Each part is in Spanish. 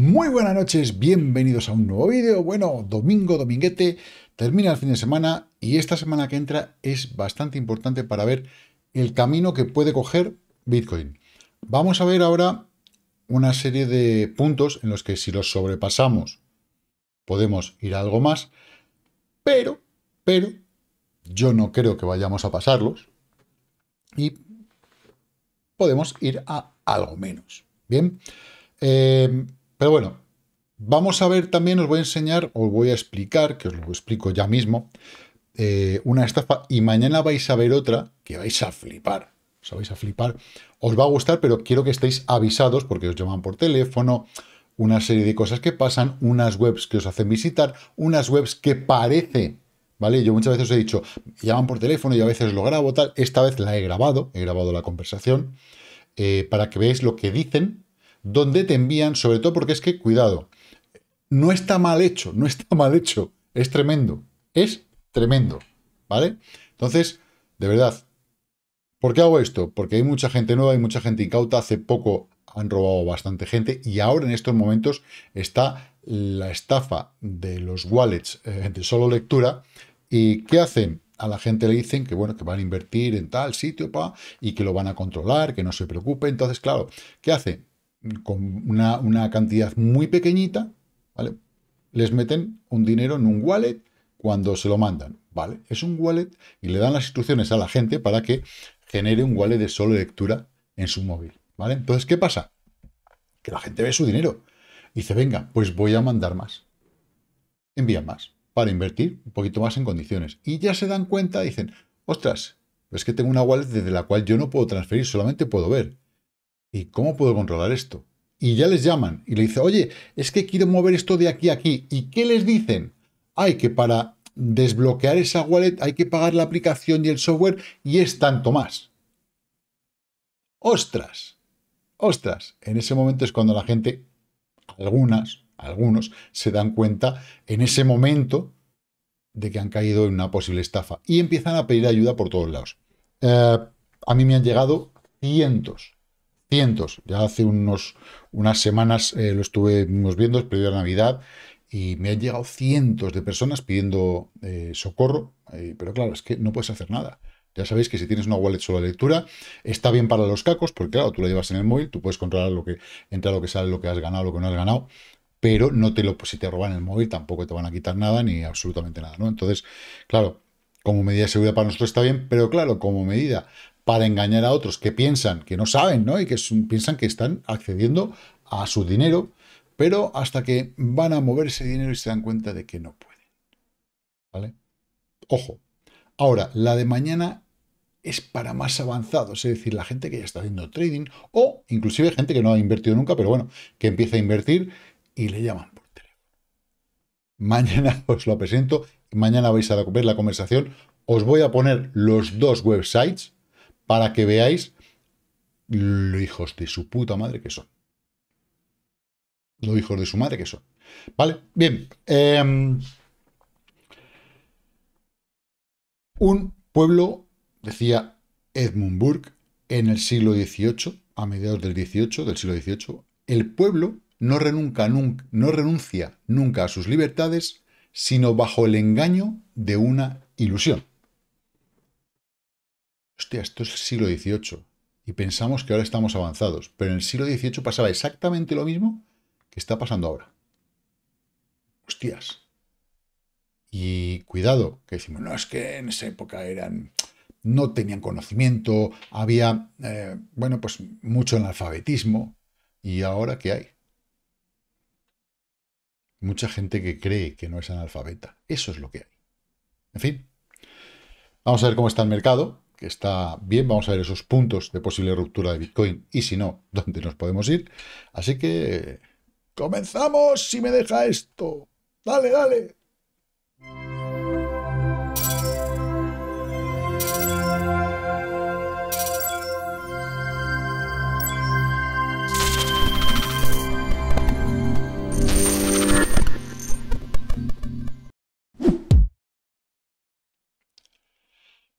Muy buenas noches, bienvenidos a un nuevo vídeo. Bueno, domingo, dominguete, termina el fin de semana y esta semana que entra es bastante importante para ver el camino que puede coger Bitcoin. Vamos a ver ahora una serie de puntos en los que si los sobrepasamos podemos ir a algo más, pero, pero, yo no creo que vayamos a pasarlos y podemos ir a algo menos. Bien, eh, pero bueno, vamos a ver también, os voy a enseñar, os voy a explicar, que os lo explico ya mismo, eh, una estafa y mañana vais a ver otra que vais a flipar. Os vais a flipar. Os va a gustar, pero quiero que estéis avisados porque os llaman por teléfono, una serie de cosas que pasan, unas webs que os hacen visitar, unas webs que parece, ¿vale? Yo muchas veces os he dicho, llaman por teléfono y a veces lo grabo, tal. Esta vez la he grabado, he grabado la conversación, eh, para que veáis lo que dicen, donde te envían, sobre todo porque es que, cuidado, no está mal hecho, no está mal hecho, es tremendo, es tremendo, ¿vale? Entonces, de verdad, ¿por qué hago esto? Porque hay mucha gente nueva, hay mucha gente incauta, hace poco han robado bastante gente y ahora en estos momentos está la estafa de los wallets eh, de solo lectura y ¿qué hacen? a la gente le dicen que bueno, que van a invertir en tal sitio, pa, y que lo van a controlar, que no se preocupe. Entonces, claro, ¿qué hace? con una, cantidad muy pequeñita, ¿vale? Les meten un dinero en un wallet cuando se lo mandan, ¿vale? Es un wallet y le dan las instrucciones a la gente para que genere un wallet de solo lectura en su móvil, ¿vale? Entonces, ¿qué pasa? Que la gente ve su dinero y dice, venga, pues voy a mandar más. Envía más para invertir un poquito más en condiciones. Y ya se dan cuenta, dicen, ostras, es que tengo una wallet desde la cual yo no puedo transferir, solamente puedo ver. ¿Y cómo puedo controlar esto? Y ya les llaman y le dice, oye, es que quiero mover esto de aquí a aquí. ¿Y qué les dicen? Ay, que para desbloquear esa wallet hay que pagar la aplicación y el software y es tanto más. ¡Ostras! ¡Ostras! En ese momento es cuando la gente, algunas, algunos, se dan cuenta en ese momento de que han caído en una posible estafa y empiezan a pedir ayuda por todos lados. Eh, a mí me han llegado cientos cientos. Ya hace unos, unas semanas eh, lo estuve viendo, es periodo de Navidad, y me han llegado cientos de personas pidiendo eh, socorro, eh, pero claro, es que no puedes hacer nada. Ya sabéis que si tienes una wallet solo de lectura, está bien para los cacos, porque claro, tú la llevas en el móvil, tú puedes controlar lo que entra, lo que sale, lo que has ganado, lo que no has ganado, pero no te lo, si te roban el móvil tampoco te van a quitar nada ni absolutamente nada, ¿no? Entonces, claro, como medida de seguridad para nosotros está bien, pero claro, como medida para engañar a otros que piensan, que no saben, ¿no? Y que piensan que están accediendo a su dinero, pero hasta que van a mover ese dinero y se dan cuenta de que no pueden. ¿Vale? Ojo. Ahora, la de mañana es para más avanzados, es decir, la gente que ya está haciendo trading o inclusive gente que no ha invertido nunca, pero bueno, que empieza a invertir y le llaman por teléfono. Mañana os lo presento, mañana vais a ver la conversación, os voy a poner los dos websites, para que veáis los hijos de su puta madre que son. Los hijos de su madre que son. ¿Vale? Bien. Em, un pueblo, decía Edmund Burke, en el siglo XVIII, a mediados del del siglo XVIII, el pueblo no renuncia nunca a sus libertades, sino bajo el engaño de una ilusión. Hostia, esto es el siglo XVIII. Y pensamos que ahora estamos avanzados. Pero en el siglo XVIII pasaba exactamente lo mismo que está pasando ahora. Hostias. Y cuidado, que decimos, no, es que en esa época eran no tenían conocimiento, había, eh, bueno, pues mucho analfabetismo. ¿Y ahora qué hay? Mucha gente que cree que no es analfabeta. Eso es lo que hay. En fin, vamos a ver cómo está el mercado que está bien. Vamos a ver esos puntos de posible ruptura de Bitcoin y si no, dónde nos podemos ir. Así que comenzamos si me deja esto. Dale, dale.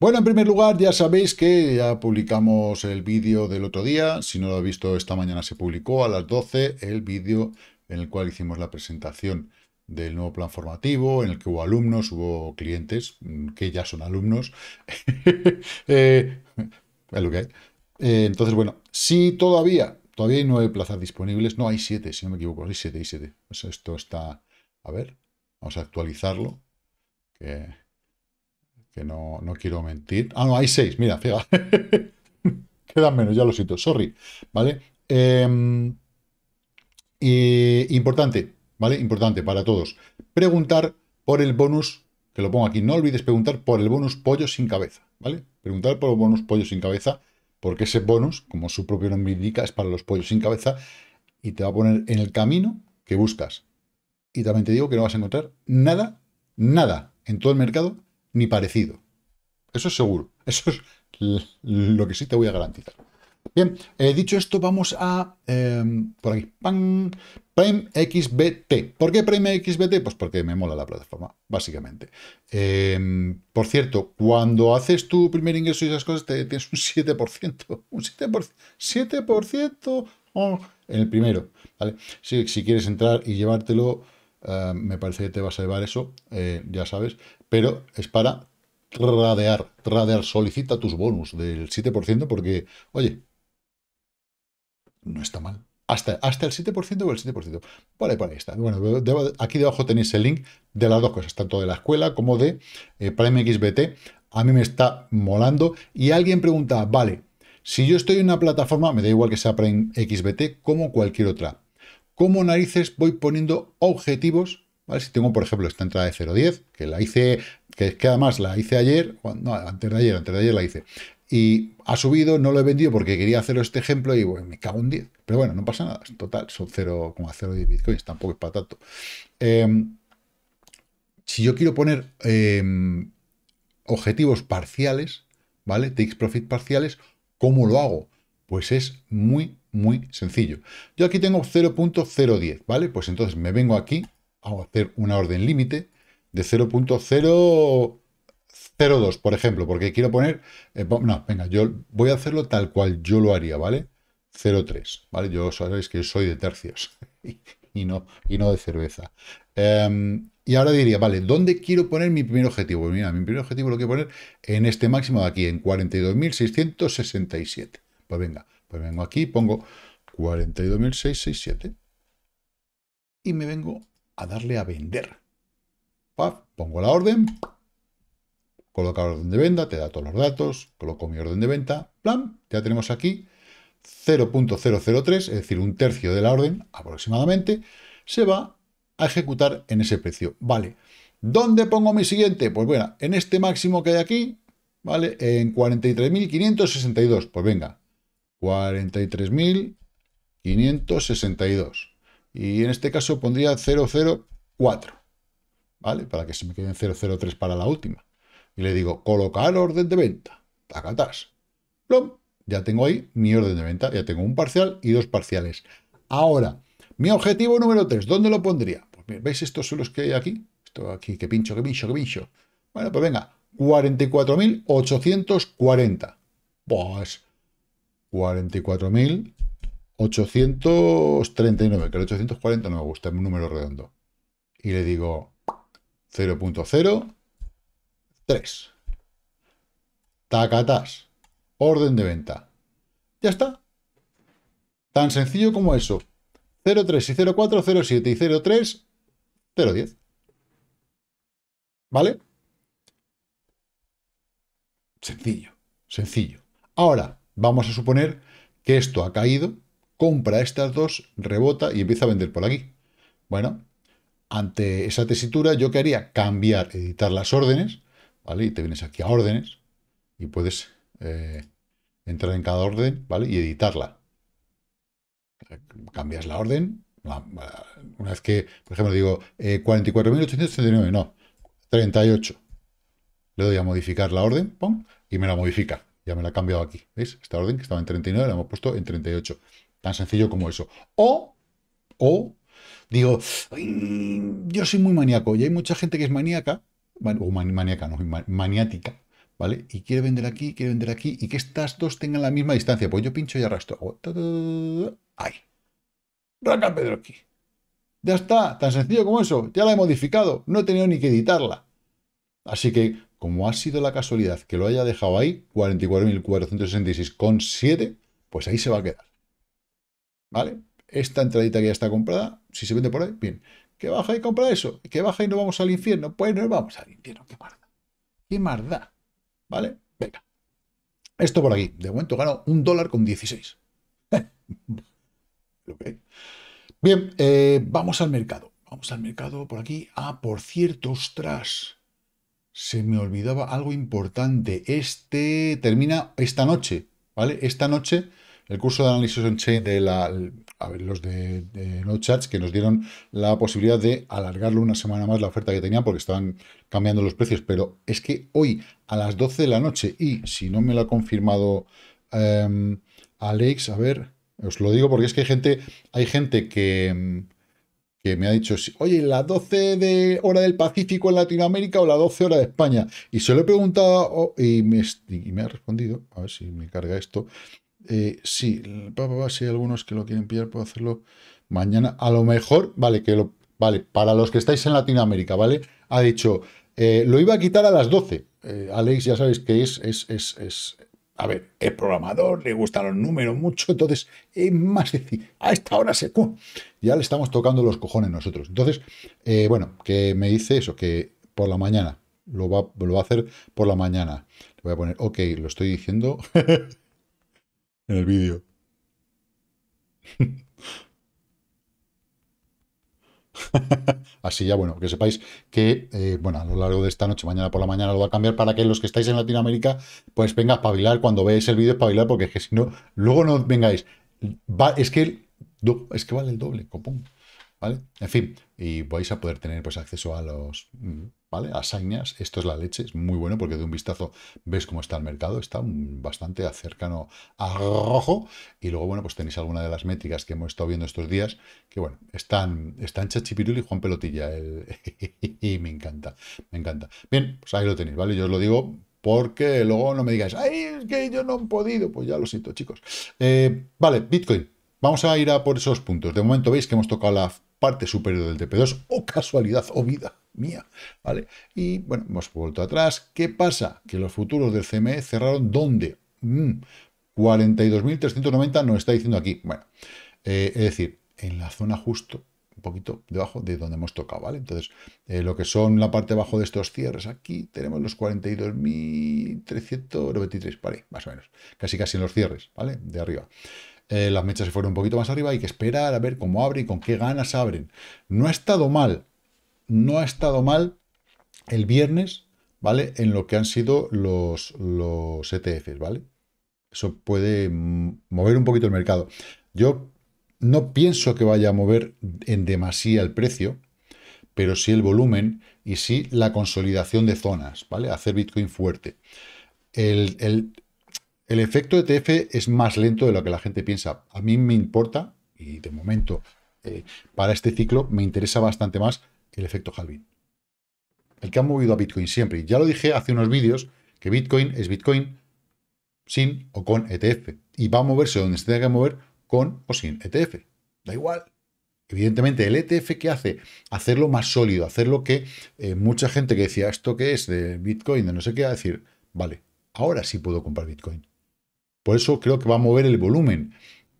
Bueno, en primer lugar, ya sabéis que ya publicamos el vídeo del otro día. Si no lo habéis visto, esta mañana se publicó a las 12 el vídeo en el cual hicimos la presentación del nuevo plan formativo, en el que hubo alumnos, hubo clientes, mm, que ya son alumnos. Eh, es lo eh, entonces, bueno, si todavía, todavía hay nueve plazas disponibles, no, hay siete, si no me equivoco, hay siete, hay siete. esto está, a ver, vamos a actualizarlo, que que no, no quiero mentir. Ah, no, hay seis, mira, fega. Quedan menos, ya lo siento, sorry, ¿vale? Em, importante, ¿vale? Importante para todos. Preguntar por el bonus, que lo pongo aquí, no olvides preguntar por el bonus pollo sin cabeza, ¿vale? Preguntar por el bonus pollo sin cabeza, porque ese bonus, como su propio nombre indica, es para los pollos sin cabeza y te va a poner en el camino que buscas. Y también te digo que no vas a encontrar nada, nada en todo el mercado ni parecido. Eso es seguro. Eso es lo que sí te voy a garantizar. Bien, he eh, dicho esto, vamos a... Em, por aquí. ¡Pam! Prime XBT. ¿Por qué Prime XBT? Pues porque me mola la plataforma, básicamente. Em, por cierto, cuando haces tu primer ingreso y esas cosas, te, tienes un 7%. Un 7%. 7% en el primero. ¿vale? Si, quieres entrar y llevártelo, eh, me parece que te va a llevar eso, eh, ya sabes pero es para tradear, tradear, solicita tus bonus del 7% porque, oye, no está mal. Hasta, hasta el 7% o el 7%. Vale, vale, pues está. Bueno, aquí debajo tenéis el link de las dos cosas, tanto de la escuela como de eh, Prime XBT. A mí me está molando. Y alguien pregunta, vale, si yo estoy en una plataforma, me da igual que sea Prime XBT como cualquier otra, ¿cómo narices voy poniendo objetivos si tengo, por ejemplo, esta entrada de 0.10, que la hice, que, que además la hice ayer, no, antes de ayer, antes de ayer la hice, y ha subido, no lo he vendido porque quería hacer este ejemplo y bueno, me cago en 10. Pero bueno, no pasa nada, total son 0,010 bitcoins, tampoco es para tanto. Eh, si yo quiero poner eh, objetivos parciales, ¿vale? Takes profit parciales, ¿cómo lo hago? Pues es muy, muy sencillo. Yo aquí tengo 0.010, ¿vale? Pues entonces me vengo aquí vamos a hacer una orden límite de 0.002, por ejemplo, porque quiero poner, eh, no, venga, yo voy a hacerlo tal cual yo lo haría, ¿vale? 0.3, ¿vale? Yo sabéis que soy de tercios y no, y no de cerveza. Em, y ahora diría, vale, ¿dónde quiero poner mi primer objetivo? mira, mi primer objetivo lo quiero poner en este máximo de aquí, en 42.667. Pues venga, pues vengo aquí, pongo 42.667 y me vengo a darle a vender. pongo la orden, coloca la orden de venta, te da todos los datos, coloco mi orden de venta, plan, ya tenemos aquí 0.003, es decir, un tercio de la orden aproximadamente, se va a ejecutar en ese precio. Vale, ¿dónde pongo mi siguiente? Pues bueno, en este máximo que hay aquí, ¿vale? En 43.562, pues venga, 43.562. Y en este caso pondría 004, ¿vale? Para que se me queden 003 para la última. Y le digo, colocar orden de venta. tacatás, Plom. Ya tengo ahí mi orden de venta. Ya tengo un parcial y dos parciales. Ahora, mi objetivo número 3, ¿dónde lo pondría? Pues ¿veis estos son los que hay aquí? Esto aquí, que pincho, que pincho, que pincho. Bueno, pues venga, 44.840. Pues 44.000 839, que el 840 no me gusta, es un número redondo. Y le digo 0.03. Tacatas. Orden de venta. Ya está. Tan sencillo como eso. 03 y 04, 07 y 03, 010. ¿Vale? Sencillo, sencillo. Ahora, vamos a suponer que esto ha caído compra estas dos, rebota y empieza a vender por aquí. Bueno, ante esa tesitura, yo quería cambiar, editar las órdenes, ¿vale? Y te vienes aquí a órdenes y puedes eh, entrar en cada orden, ¿vale? Y editarla. Cambias la orden. Una vez que, por ejemplo, digo eh, 44.839, no, 38. Le doy a modificar la orden, pum, y me la modifica. Ya me la ha cambiado aquí. ¿Veis? Esta orden que estaba en 39 la hemos puesto en 38. Tan sencillo como eso. O, o, digo, yo soy muy maníaco y hay mucha gente que es maníaca, o maníaca, no, maniática, ¿vale? Y quiere vender aquí, quiere vender aquí, y que estas dos tengan la misma distancia. Pues yo pincho y arrastro. ¡Ay! ¡Raca Pedro aquí! Ya está, tan sencillo como eso. Ya la he modificado, no he tenido ni que editarla. Así que, como ha sido la casualidad que lo haya dejado ahí, 44.466,7, pues ahí se va a quedar. ¿vale? Esta entradita que ya está comprada, si se vende por ahí, bien. Que baja y compra eso, que baja y no vamos al infierno. Pues no vamos al infierno, qué marda. Qué marda, ¿vale? Venga. Esto por aquí. De momento gano un dólar con 16. Bien, eh, vamos al mercado. Vamos al mercado por aquí. Ah, por cierto, ostras. Se me olvidaba algo importante. Este termina esta noche, ¿vale? Esta noche el curso de análisis on Chain de la, a ver, los de, de que nos dieron la posibilidad de alargarlo una semana más la oferta que tenían porque estaban cambiando los precios, pero es que hoy a las 12 de la noche, y si no me lo ha confirmado em, Alex, a ver, os lo digo porque es que hay gente, hay gente que que me ha dicho, oye, las 12 de hora del Pacífico en Latinoamérica o la 12 hora de España. Y se lo he preguntado y me ha respondido, a ver si me carga esto, eh, sí, si hay algunos que lo quieren pillar, puedo hacerlo mañana. A lo mejor, vale, que lo. Vale, para los que estáis en Latinoamérica, ¿vale? Ha dicho, eh, lo iba a quitar a las 12. Eh, Alex, ya sabéis que es, es, es, es a ver, es programador, le gustan los números mucho, entonces es más decir, a esta hora se... ya le estamos tocando los cojones nosotros. Entonces, eh, bueno, que me dice eso, que por la mañana, lo va, lo va a hacer por la mañana. Le voy a poner, ok, lo estoy diciendo. en el vídeo. Así ya, bueno, que sepáis que, eh, bueno, a lo largo de esta noche, mañana por la mañana lo va a cambiar para que los que estáis en Latinoamérica, pues venga a espabilar cuando veáis el vídeo, espabilar, porque es que si no, luego no vengáis. es, que, es que vale el doble, copón. ¿Vale? En fin, y vais a poder tener pues acceso a los mm, ¿vale? Asañas, esto es la leche, es muy bueno porque de un vistazo ves cómo está el mercado, está bastante cercano a rojo y luego, bueno, pues tenéis alguna de las métricas que hemos estado viendo estos días, que bueno, están, están Chachipirul y Juan Pelotilla, y me encanta, me encanta. Bien, pues ahí lo tenéis, ¿vale? Yo os lo digo porque luego no me digáis, ay, es que yo no he podido, pues ya lo siento, chicos. Eh, vale, Bitcoin. Vamos a ir a por esos puntos. De momento veis que hemos tocado la parte superior del TP2. ¿O casualidad! o ¡Oh, vida mía! ¿Vale? Y, bueno, hemos vuelto atrás. ¿Qué pasa? Que los futuros del CME cerraron ¿dónde? 42.390 mm. nos está diciendo aquí. Bueno, eh, es decir, en la zona justo un poquito debajo de donde hemos tocado, ¿vale? Entonces, eh, lo que son la parte bajo de estos cierres, aquí tenemos los 42.393, ¿vale? Más o menos, casi casi en los cierres, ¿vale? De arriba. Eh, las mechas se fueron un poquito más arriba, hay que esperar a ver cómo abre y con qué ganas abren. No ha estado mal, no ha estado mal el viernes, ¿vale? En lo que han sido los, los ETFs, ¿vale? Eso puede mm, mover un poquito el mercado. Yo no pienso que vaya a mover en demasía el precio, pero sí el volumen y sí la consolidación de zonas, ¿vale? Hacer Bitcoin fuerte. el, el efecto ETF es más lento de lo que la gente piensa. A mí me importa, y de momento eh, para este ciclo me interesa bastante más el efecto Halvin, El que ha movido a Bitcoin siempre. Y Ya lo dije hace unos vídeos que Bitcoin es Bitcoin sin o con ETF. Y va a moverse donde se tenga que mover con o sin ETF. Da igual. Evidentemente, el ETF que hace, hacerlo más sólido, hacerlo que eh, mucha gente que decía esto que es de Bitcoin, de no sé qué, a decir, vale, ahora sí puedo comprar Bitcoin. Por eso creo que va a mover el volumen.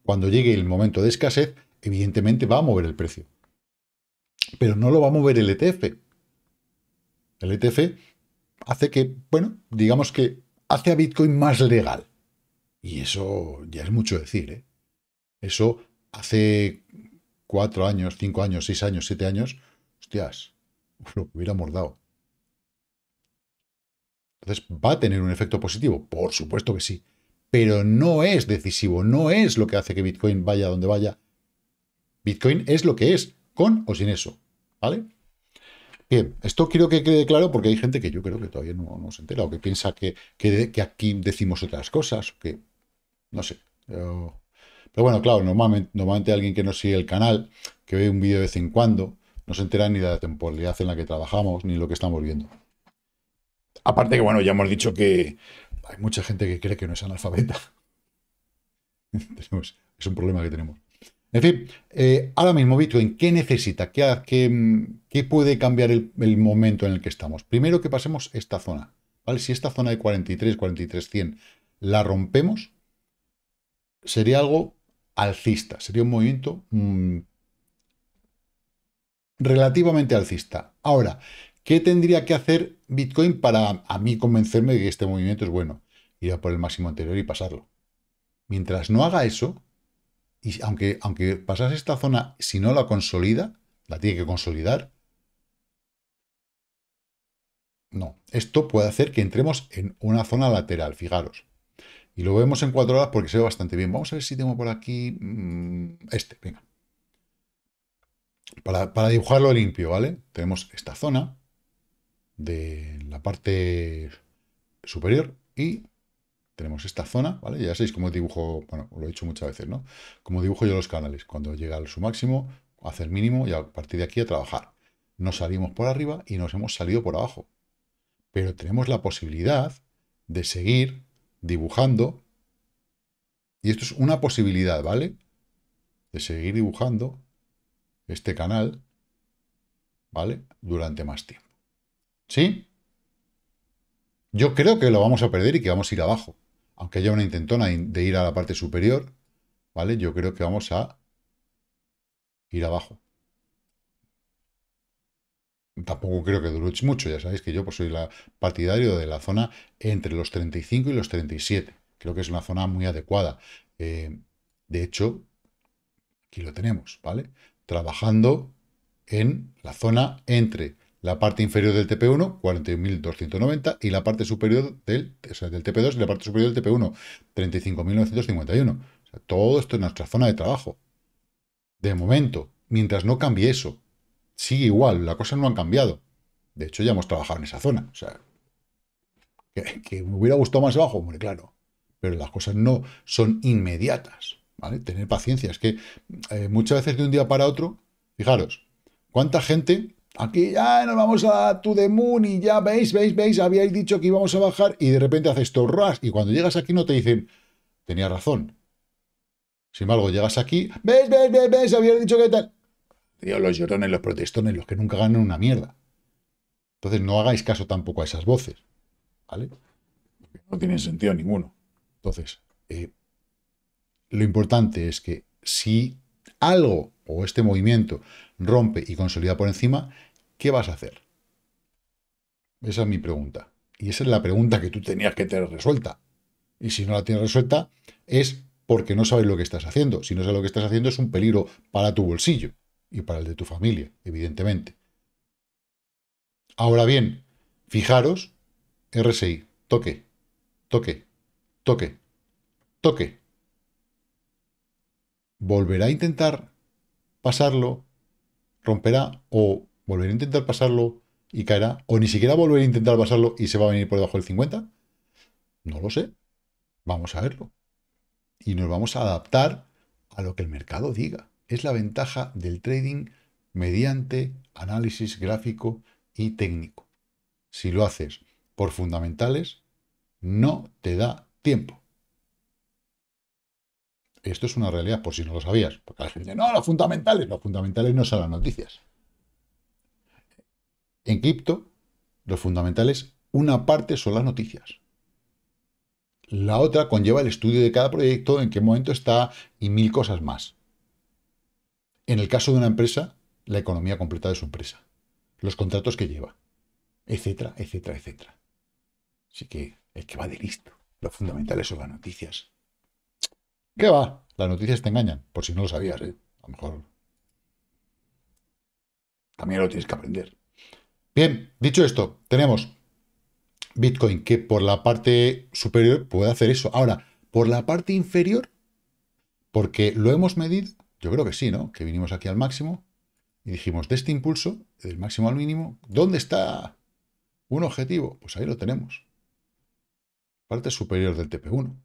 Cuando llegue el momento de escasez, evidentemente va a mover el precio. Pero no lo va a mover el ETF. El ETF hace que, bueno, digamos que hace a Bitcoin más legal. Y eso ya es mucho decir. ¿eh? Eso hace cuatro años, cinco años, seis años, siete años, hostias, lo hubiera mordado. Entonces, ¿va a tener un efecto positivo? Por supuesto que sí pero no es decisivo, no es lo que hace que Bitcoin vaya donde vaya. Bitcoin es lo que es, con o sin eso, ¿vale? Bien, esto quiero que quede claro porque hay gente que yo creo que todavía no, se entera o que piensa que, que, aquí decimos otras cosas, que no sé. Pero, bueno, claro, normalmente, normalmente, alguien que no sigue el canal, que ve un vídeo de vez en cuando, no se entera ni de la temporalidad en la que trabajamos, ni lo que estamos viendo. Aparte que, bueno, ya hemos dicho que, hay mucha gente que cree que no es analfabeta. es un problema que tenemos. En fin, eh, ahora mismo Bitcoin, ¿qué necesita? ¿Qué, puede cambiar el, momento en el que estamos? Primero que pasemos esta zona. ¿vale? Si esta zona de 43, 43, 100 la rompemos, sería algo alcista, sería un movimiento mm, relativamente alcista. Ahora, ¿qué tendría que hacer Bitcoin para a mí convencerme de que este movimiento es bueno. Ir a por el máximo anterior y pasarlo. Mientras no haga eso, y aunque, aunque pasase esta zona, si no la consolida, la tiene que consolidar. No, esto puede hacer que entremos en una zona lateral, fijaros. Y lo vemos en cuatro horas porque se ve bastante bien. Vamos a ver si tengo por aquí mm, este, venga. Para, para dibujarlo limpio, ¿vale? Tenemos esta zona, de la parte superior y tenemos esta zona, ¿vale? Ya sabéis cómo dibujo, bueno, lo he hecho muchas veces, ¿no? Como dibujo yo los canales, cuando llega a su máximo, el mínimo y a partir de aquí a trabajar. No salimos por arriba y nos hemos salido por abajo. Pero tenemos la posibilidad de seguir dibujando. Y esto es una posibilidad, ¿vale? De seguir dibujando este canal, ¿vale? Durante más tiempo. ¿Sí? Yo creo que lo vamos a perder y que vamos a ir abajo. Aunque haya una intentona de ir a la parte superior, ¿vale? Yo creo que vamos a ir abajo. Tampoco creo que dure mucho, ya sabéis que yo pues, soy la partidario de la zona entre los 35 y los 37. Creo que es una zona muy adecuada. Eh, de hecho, aquí lo tenemos, ¿vale? Trabajando en la zona entre la parte inferior del TP1, 41.290, y la parte superior del, del TP2 y la parte superior del TP1, 35.951. O todo esto en nuestra zona de trabajo. De momento, mientras no cambie eso, sigue igual, Las cosas no han cambiado. De hecho, ya hemos trabajado en esa zona. O sea, que, me hubiera gustado más abajo, Muy claro. Pero las cosas no son inmediatas. ¿vale? Tener paciencia. Es que eh, muchas veces de un día para otro, fijaros, ¿cuánta gente Aquí ya ah, nos vamos a To The y ya veis, veis, veis, habíais dicho que íbamos a bajar y de repente haces ras, y cuando llegas aquí no te dicen, tenía razón. Sin embargo, llegas aquí, veis, veis, veis, veis, habíais dicho que tal. Dios, los llorones, los protestones, los que nunca ganan una mierda. Entonces no hagáis caso tampoco a esas voces, ¿vale? no tienen sentido ninguno. Entonces, eh, lo importante es que si algo o este movimiento rompe y consolida por encima, ¿qué vas a hacer? Esa es mi pregunta. Y esa es la pregunta que tú tenías que tener resuelta. Y si no la tienes resuelta, es porque no sabes lo que estás haciendo. Si no sabes lo que estás haciendo, es un peligro para tu bolsillo y para el de tu familia, evidentemente. Ahora bien, fijaros, RSI, toque, toque, toque, toque. Volverá a intentar pasarlo, romperá o volver a intentar pasarlo y caerá, o ni siquiera volver a intentar pasarlo y se va a venir por debajo del 50? No lo sé. Vamos a verlo. Y nos vamos a adaptar a lo que el mercado diga. Es la ventaja del trading mediante análisis gráfico y técnico. Si lo haces por fundamentales, no te da tiempo. Esto es una realidad, por si no lo sabías. Porque la gente, no, los fundamentales, los fundamentales no son las noticias. En cripto, los fundamentales, una parte son las noticias. La otra conlleva el estudio de cada proyecto, en qué momento está y mil cosas más. En el caso de una empresa, la economía completa de su empresa, los contratos que lleva, etcétera, etcétera, etcétera. Así que es que va de listo, lo fundamental son las noticias. ¿Qué va? Las noticias te engañan, por si no lo sabías, ¿eh? A lo mejor. También lo tienes que aprender. Bien, dicho esto, tenemos Bitcoin que por la parte superior puede hacer eso. Ahora, por la parte inferior, porque lo hemos medido, yo creo que sí, ¿no? Que vinimos aquí al máximo y dijimos, de este impulso, del máximo al mínimo, ¿dónde está un objetivo? Pues ahí lo tenemos. Parte superior del TP1.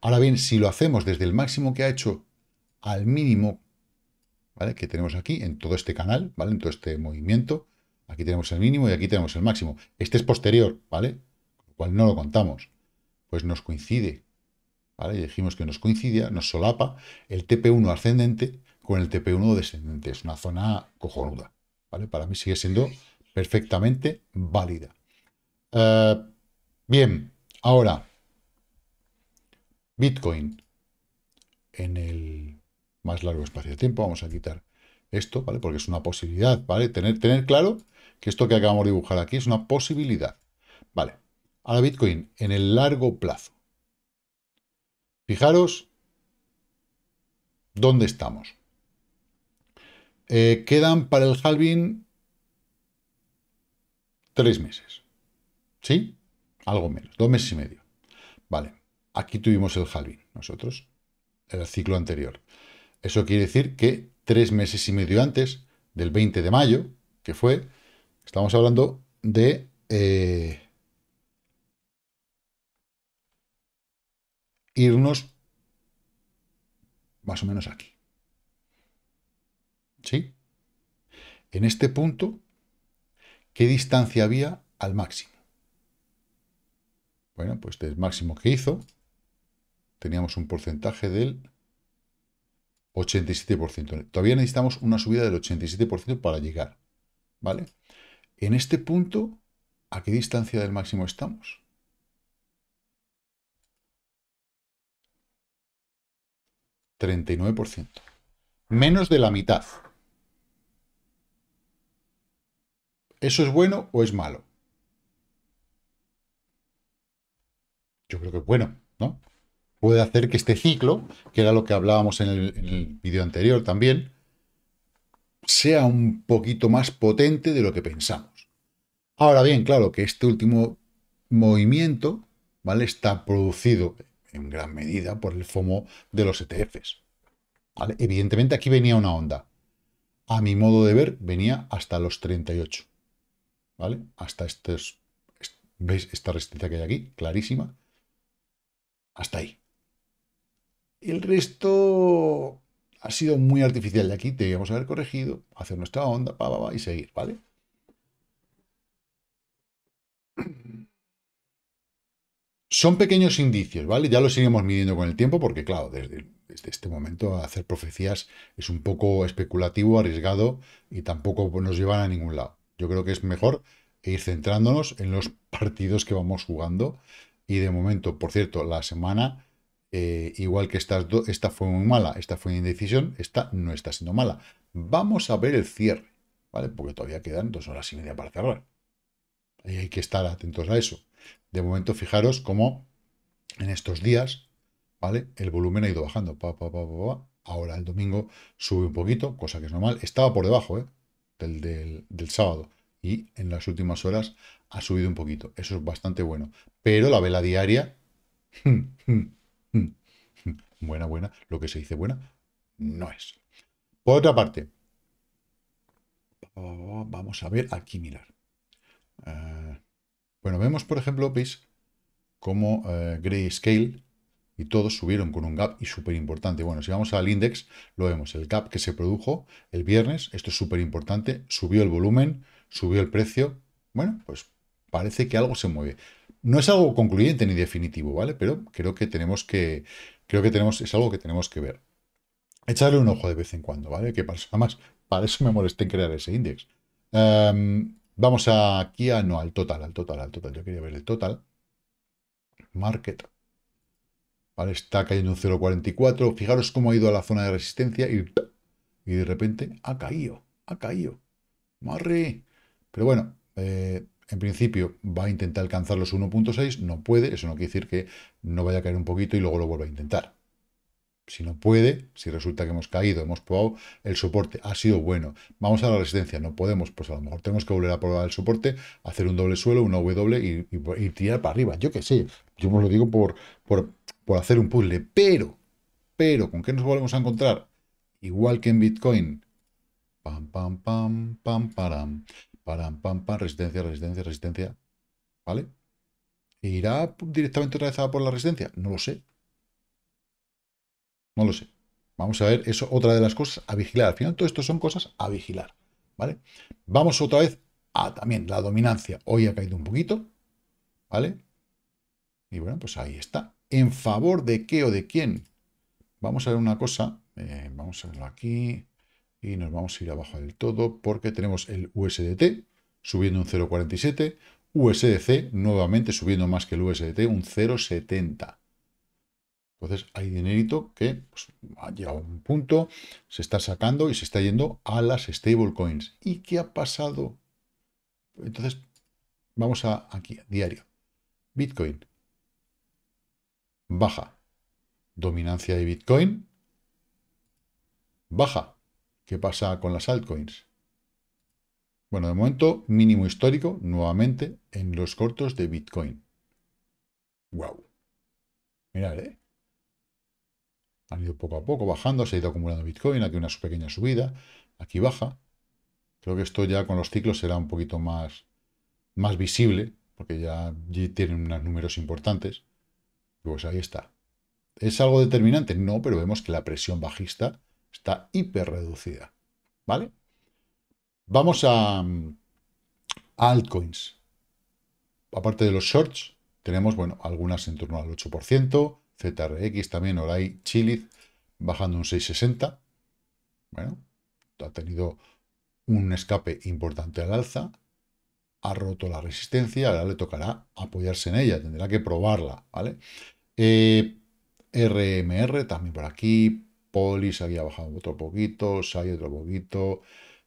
Ahora bien, si lo hacemos desde el máximo que ha hecho al mínimo, ¿vale? Que tenemos aquí en todo este canal, ¿vale? En todo este movimiento, Aquí tenemos el mínimo y aquí tenemos el máximo. Este es posterior, ¿vale? lo cual no lo contamos. Pues nos coincide. ¿Vale? Y dijimos que nos coincidía, nos solapa el TP1 ascendente con el TP1 descendente. Es una zona cojonuda. ¿Vale? Para mí sigue siendo perfectamente válida. Eh, bien, ahora, Bitcoin en el más largo espacio de tiempo, vamos a quitar esto, ¿vale? Porque es una posibilidad, ¿vale? tener claro que esto que acabamos de dibujar aquí es una posibilidad. Vale, ahora Bitcoin en el largo plazo. Fijaros dónde estamos. Eh, quedan para el halving tres meses. ¿Sí? Algo menos, dos meses y medio. Vale, aquí tuvimos el halving nosotros, el ciclo anterior. Eso quiere decir que tres meses y medio antes del 20 de mayo, que fue, Estamos hablando de... Eh, irnos más o menos aquí. ¿Sí? En este punto, ¿qué distancia había al máximo? Bueno, pues del máximo que hizo, teníamos un porcentaje del 87%. Todavía necesitamos una subida del 87% para llegar, ¿vale? En este punto, ¿a qué distancia del máximo estamos? ¿39%? Menos de la mitad. ¿Eso es bueno o es malo? Yo creo que es bueno, ¿no? Puede hacer que este ciclo, que era lo que hablábamos en el, en vídeo anterior también, sea un poquito más potente de lo que pensamos. Ahora bien, claro que este último movimiento ¿vale? está producido en gran medida por el FOMO de los ETFs. ¿vale? Evidentemente aquí venía una onda. A mi modo de ver, venía hasta los 38. ¿vale? Hasta estos... ¿Veis esta resistencia que hay aquí? Clarísima. Hasta ahí. El resto ha sido muy artificial. De aquí te a haber corregido, hacer nuestra onda, pa, pa, pa, y seguir, ¿vale? Son pequeños indicios, ¿vale? Ya los seguimos midiendo con el tiempo porque, claro, desde, este momento hacer profecías es un poco especulativo, arriesgado y tampoco nos llevan a ningún lado. Yo creo que es mejor ir centrándonos en los partidos que vamos jugando y de momento, por cierto, la semana, eh, igual que estas dos, esta fue muy mala, esta fue una indecisión, esta no está siendo mala. Vamos a ver el cierre, ¿vale? Porque todavía quedan dos horas y media para cerrar. Y hay que estar atentos a eso. De momento, fijaros cómo en estos días, ¿vale? El volumen ha ido bajando. Ahora el domingo sube un poquito, cosa que es normal. Estaba por debajo ¿eh? del, sábado y en las últimas horas ha subido un poquito. Eso es bastante bueno. Pero la vela diaria... buena, buena. Lo que se dice buena no es. Por otra parte, vamos a ver aquí mirar. Eh, bueno, vemos por ejemplo, veis como eh, Grayscale y todos subieron con un gap y súper importante. Bueno, si vamos al index, lo vemos. El gap que se produjo el viernes, esto es súper importante, subió el volumen, subió el precio. Bueno, pues parece que algo se mueve. No es algo concluyente ni definitivo, ¿vale? Pero creo que tenemos que, creo que tenemos, es algo que tenemos que ver. Echarle un ojo de vez en cuando, ¿vale? Que para, además, para eso me molesté en crear ese index. Em, Vamos aquí a... No, al total, al total, al total. Yo quería ver el total. Market. Vale, está cayendo un 0.44. Fijaros cómo ha ido a la zona de resistencia y, de repente ha caído, ha caído. ¡Marre! Pero bueno, eh, en principio va a intentar alcanzar los 1.6. No puede, eso no quiere decir que no vaya a caer un poquito y luego lo vuelva a intentar. Si no puede, si resulta que hemos caído, hemos probado el soporte, ha sido bueno. Vamos a la resistencia, no podemos, pues a lo mejor tenemos que volver a probar el soporte, hacer un doble suelo, una W y, tirar para arriba. Yo qué sé, yo me lo digo por, por, por hacer un puzzle. Pero, pero, ¿con qué nos volvemos a encontrar? Igual que en Bitcoin. Pam, pam, pam, pam, param. Param, pam, pam, resistencia, resistencia, resistencia. ¿Vale? ¿Irá directamente otra por la resistencia? No lo sé. No lo sé. Vamos a ver, eso otra de las cosas a vigilar. Al final, todo esto son cosas a vigilar. ¿Vale? Vamos otra vez a también la dominancia. Hoy ha caído un poquito. ¿Vale? Y bueno, pues ahí está. ¿En favor de qué o de quién? Vamos a ver una cosa. Eh, vamos a verlo aquí. Y nos vamos a ir abajo del todo porque tenemos el USDT subiendo un 0,47. USDC nuevamente subiendo más que el USDT, un 0,70. Entonces hay dinerito que pues, ha llegado a un punto, se está sacando y se está yendo a las stablecoins. ¿Y qué ha pasado? Entonces, vamos a aquí, diario. Bitcoin. Baja. Dominancia de Bitcoin. Baja. ¿Qué pasa con las altcoins? Bueno, de momento, mínimo histórico, nuevamente, en los cortos de Bitcoin. Wow. Mirad, ¿eh? Han ido poco a poco bajando, se ha ido acumulando Bitcoin, aquí una pequeña subida, aquí baja. Creo que esto ya con los ciclos será un poquito más, más visible, porque ya tienen unos números importantes. Pues ahí está. ¿Es algo determinante? No, pero vemos que la presión bajista está hiper reducida. ¿Vale? Vamos a, mm, altcoins. Aparte de los shorts, tenemos, bueno, algunas en torno al 8%, ZRX también, ahora hay Chiliz, bajando un 660. Bueno, ha tenido un escape importante al alza, ha roto la resistencia, ahora le tocará apoyarse en ella, tendrá que probarla, ¿vale? RMR eh, también por aquí, Polis había bajado otro poquito, SAI otro poquito,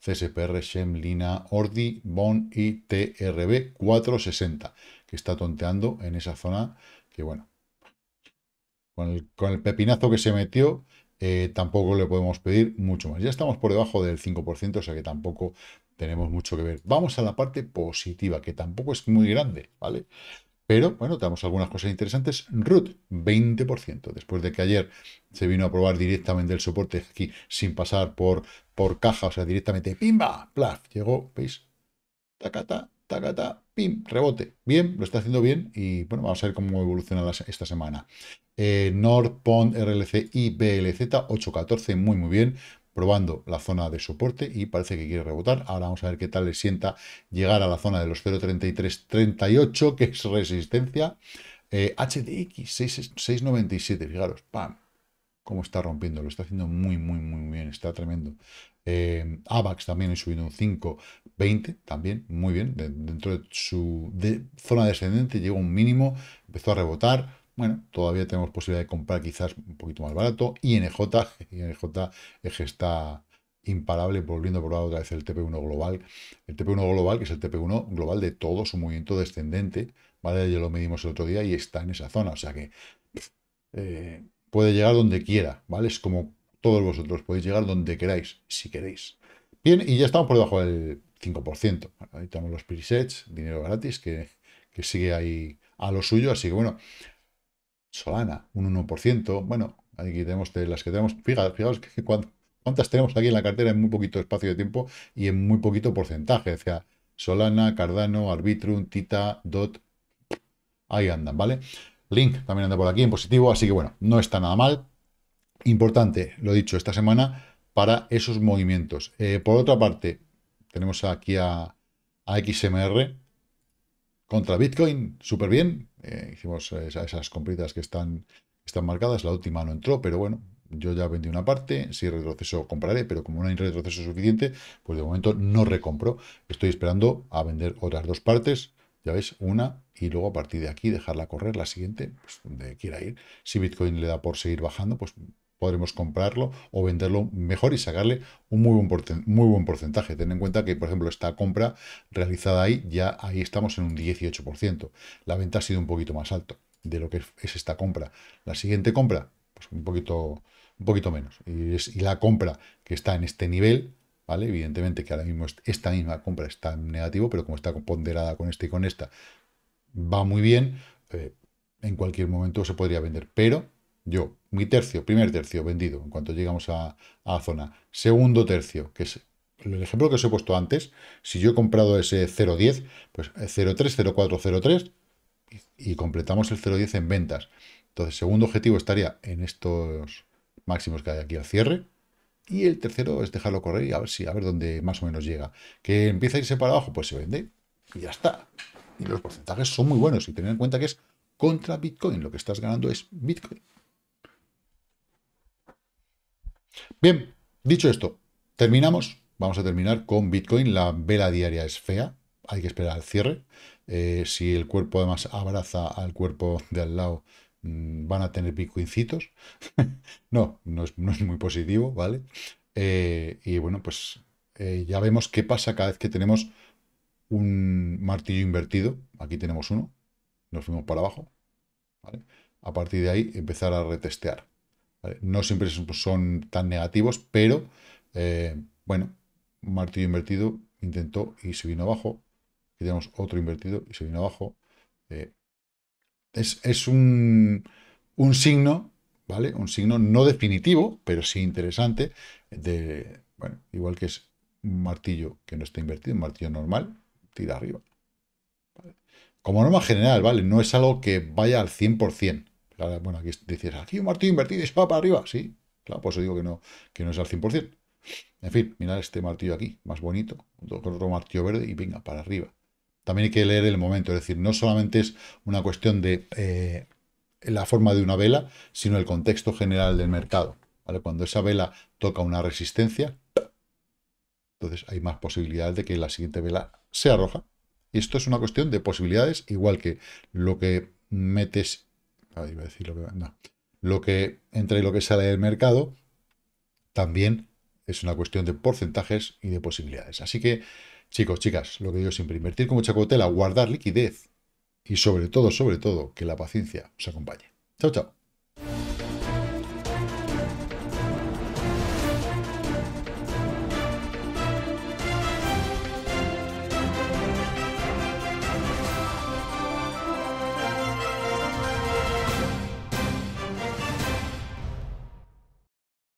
CSPR, Shem, Lina, Ordi, Bon y TRB 460, que está tonteando en esa zona que, bueno, con el, pepinazo que se metió, eh, tampoco le podemos pedir mucho más. Ya estamos por debajo del 5%, o sea que tampoco tenemos mucho que ver. Vamos a la parte positiva, que tampoco es muy grande, ¿vale? Pero bueno, tenemos algunas cosas interesantes. Root, 20%. Después de que ayer se vino a probar directamente el soporte aquí, sin pasar por, por caja, o sea, directamente, ¡pimba! ¡plaf! Llegó, ¿veis? Tacata, tacata, pim, rebote. Bien, lo está haciendo bien y bueno, vamos a ver cómo evoluciona esta semana. Eh, Nord, RLC y BLZ 814, muy muy bien, probando la zona de soporte y parece que quiere rebotar. Ahora vamos a ver qué tal le sienta llegar a la zona de los 0.3338, que es resistencia. Eh, HDX 697, fijaros, ¡pam! Cómo está rompiendo, lo está haciendo muy, muy, muy bien, está tremendo. Eh, AVAX también ha subido un 5, 20 también, muy bien, dentro de su zona descendente llegó un mínimo, empezó a rebotar, bueno, todavía tenemos posibilidad de comprar quizás un poquito más barato, INJ, INJ está imparable, volviendo a probar otra vez el TP1 global, el TP1 global, que es el TP1 global de todo su movimiento descendente, ¿vale? Ya lo medimos el otro día y está en esa zona, o sea que eh, puede llegar donde quiera, ¿vale? Es como todos vosotros. Podéis llegar donde queráis, si queréis. Bien, y ya estamos por debajo del 5%. ahí tenemos los presets, dinero gratis, que, sigue ahí a lo suyo. Así que bueno, Solana, un 1%. Bueno, aquí tenemos las que tenemos. Fijaos, fijaos que cuántas tenemos aquí en la cartera en muy poquito espacio de tiempo y en muy poquito porcentaje. O sea, Solana, Cardano, Arbitrum, Tita, Dot. Ahí andan, ¿vale? Link también anda por aquí en positivo, así que bueno, no está nada mal importante, lo dicho, esta semana para esos movimientos. Eh, por otra parte, tenemos aquí a, XMR contra Bitcoin, súper bien. Eh, hicimos esas, compritas que están, están marcadas, la última no entró, pero bueno, yo ya vendí una parte, si retroceso compraré, pero como no hay retroceso suficiente, pues de momento no recompro. Estoy esperando a vender otras dos partes, ya veis, una, y luego a partir de aquí dejarla correr, la siguiente, pues donde quiera ir. Si Bitcoin le da por seguir bajando, pues podremos comprarlo o venderlo mejor y sacarle un muy buen, porcentaje, muy buen porcentaje. Ten en cuenta que, por ejemplo, esta compra realizada ahí, ya ahí estamos en un 18%. La venta ha sido un poquito más alto de lo que es esta compra. La siguiente compra, pues un poquito, un poquito menos. Y, la compra que está en este nivel, ¿vale? Evidentemente que ahora mismo esta misma compra está en negativo, pero como está ponderada con esta y con esta, va muy bien. Eh, en cualquier momento se podría vender, pero yo, mi tercio, primer tercio vendido, en cuanto llegamos a, la zona. Segundo tercio, que es el ejemplo que os he puesto antes. Si yo he comprado ese 0,10, pues 0,3, 0,4, 0,3 y, completamos el 0,10 en ventas. Entonces, segundo objetivo estaría en estos máximos que hay aquí al cierre. Y el tercero es dejarlo correr y a ver si, a ver dónde más o menos llega. Que empieza a irse para abajo, pues se vende y ya está. Y los porcentajes son muy buenos y tener en cuenta que es contra Bitcoin. Lo que estás ganando es Bitcoin. Bien, dicho esto, terminamos. Vamos a terminar con Bitcoin. La vela diaria es fea. Hay que esperar al cierre. Eh, si el cuerpo además abraza al cuerpo de al lado, mm, van a tener bitcoincitos. no, no es, muy positivo, ¿vale? Eh, y bueno, pues eh, ya vemos qué pasa cada vez que tenemos un martillo invertido. Aquí tenemos uno. Nos fuimos para abajo. ¿vale? A partir de ahí empezar a retestear. No siempre pues, son, tan negativos, pero eh, bueno, martillo invertido intentó y se vino abajo. Aquí tenemos otro invertido y se vino abajo. Eh, es, un, signo, ¿vale? Un signo no definitivo, pero sí interesante, de, bueno, igual que es un martillo que no está invertido, un martillo normal, tira arriba. Como norma general, ¿vale? No es algo que vaya al 100% bueno, aquí dices, aquí un martillo invertido va para arriba. Sí, claro, por eso digo que no, que no es al 100%. En fin, mirad este martillo aquí, más bonito, otro martillo verde y venga, para arriba. También hay que leer el momento, es decir, no solamente es una cuestión de eh, la forma de una vela, sino el contexto general del mercado. Cuando esa vela toca una resistencia, entonces hay más posibilidades de que la siguiente vela sea roja. esto es una cuestión de posibilidades, igual que lo que metes lo que... entra y lo que sale del mercado también es una cuestión de porcentajes y de posibilidades. Así que, chicos, chicas, lo que digo siempre, invertir con mucha guardar liquidez y sobre todo, sobre todo, que la paciencia os acompañe. Chao, chao.